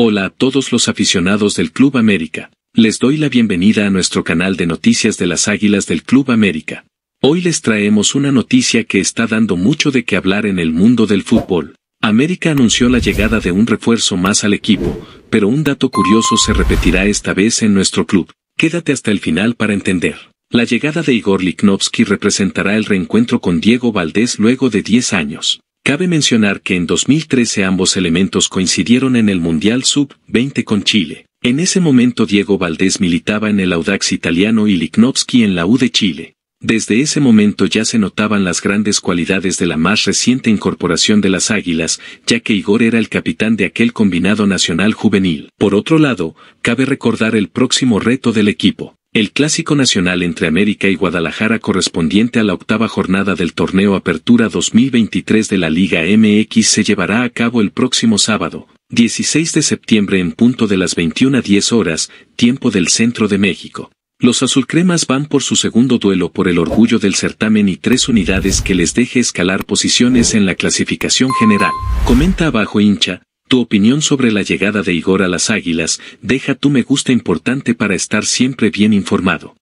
Hola a todos los aficionados del Club América. Les doy la bienvenida a nuestro canal de noticias de las Águilas del Club América. Hoy les traemos una noticia que está dando mucho de qué hablar en el mundo del fútbol. América anunció la llegada de un refuerzo más al equipo, pero un dato curioso se repetirá esta vez en nuestro club. Quédate hasta el final para entender. La llegada de Igor Liknovsky representará el reencuentro con Diego Valdés luego de 10 años. Cabe mencionar que en 2013 ambos elementos coincidieron en el Mundial Sub-20 con Chile. En ese momento Diego Valdés militaba en el Audax italiano y Lichnowsky en la U de Chile. Desde ese momento ya se notaban las grandes cualidades de la más reciente incorporación de las Águilas, ya que Igor era el capitán de aquel combinado nacional juvenil. Por otro lado, cabe recordar el próximo reto del equipo. El clásico nacional entre América y Guadalajara correspondiente a la octava jornada del torneo Apertura 2023 de la Liga MX se llevará a cabo el próximo sábado, 16 de septiembre en punto de las 21 a 10 horas, tiempo del centro de México. Los azulcremas van por su segundo duelo por el orgullo del certamen y tres unidades que les deje escalar posiciones en la clasificación general. Comenta abajo hincha, tu opinión sobre la llegada de Igor a las Águilas, deja tu me gusta importante para estar siempre bien informado.